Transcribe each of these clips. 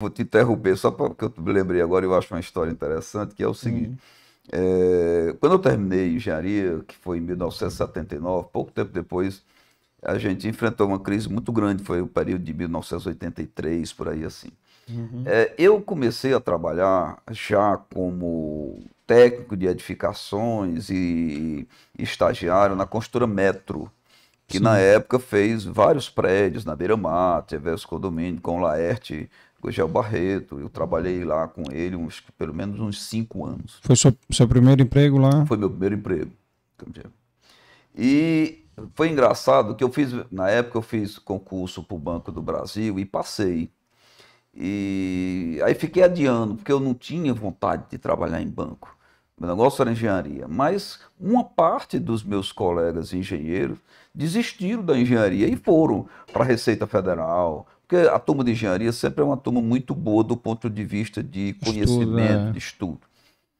Vou te interromper só porque eu me lembrei agora, eu acho uma história interessante, que é o seguinte. Uhum. É, quando eu terminei engenharia, que foi em 1979, pouco tempo depois, a gente enfrentou uma crise muito grande, foi o período de 1983, por aí assim. Uhum. É, eu comecei a trabalhar já como técnico de edificações e estagiário na construtora Metro, que Sim. na época fez vários prédios na Beira-Mar, teve condomínio com Laerte Gugel Barreto. Eu trabalhei lá com ele uns, pelo menos uns cinco anos. Foi seu, seu primeiro emprego lá? Foi meu primeiro emprego. E foi engraçado que eu fiz, na época eu fiz concurso para o Banco do Brasil e passei. E aí fiquei adiando, porque eu não tinha vontade de trabalhar em banco. Meu negócio era engenharia. Mas uma parte dos meus colegas engenheiros desistiram da engenharia e foram para a Receita Federal, porque a turma de engenharia sempre é uma turma muito boa do ponto de vista de conhecimento, estudo, né? de estudo.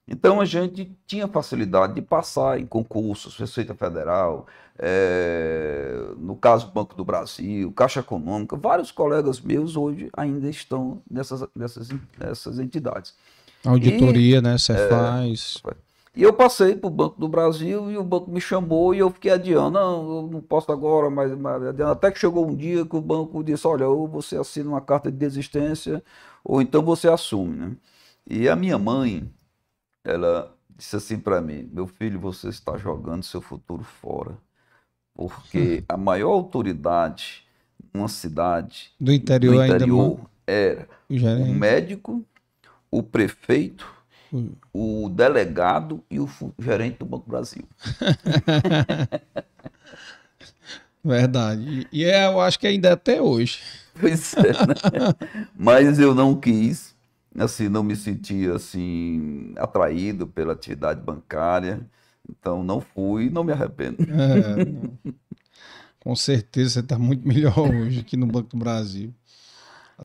Então a gente tinha facilidade de passar em concursos, Receita Federal, é, no caso Banco do Brasil, Caixa Econômica. Vários colegas meus hoje ainda estão nessas, nessas, nessas entidades. Auditoria, e, né? Você é, faz. Eh, e eu passei para o Banco do Brasil e o banco me chamou e eu fiquei adiando. Não, eu não posso agora, mas, mas adiando. Até que chegou um dia que o banco disse: olha, ou você assina uma carta de desistência, ou então você assume. Né? E a minha mãe, ela disse assim para mim: meu filho, você está jogando seu futuro fora. Porque hum. a maior autoridade numa cidade do interior, do interior ainda né? era o médico, o prefeito o delegado e o gerente do Banco Brasil. Verdade. E é, eu acho que ainda é até hoje. Pois é, né? Mas eu não quis, assim, não me sentia assim atraído pela atividade bancária. Então não fui, não me arrependo. É, com certeza você está muito melhor hoje aqui no Banco do Brasil.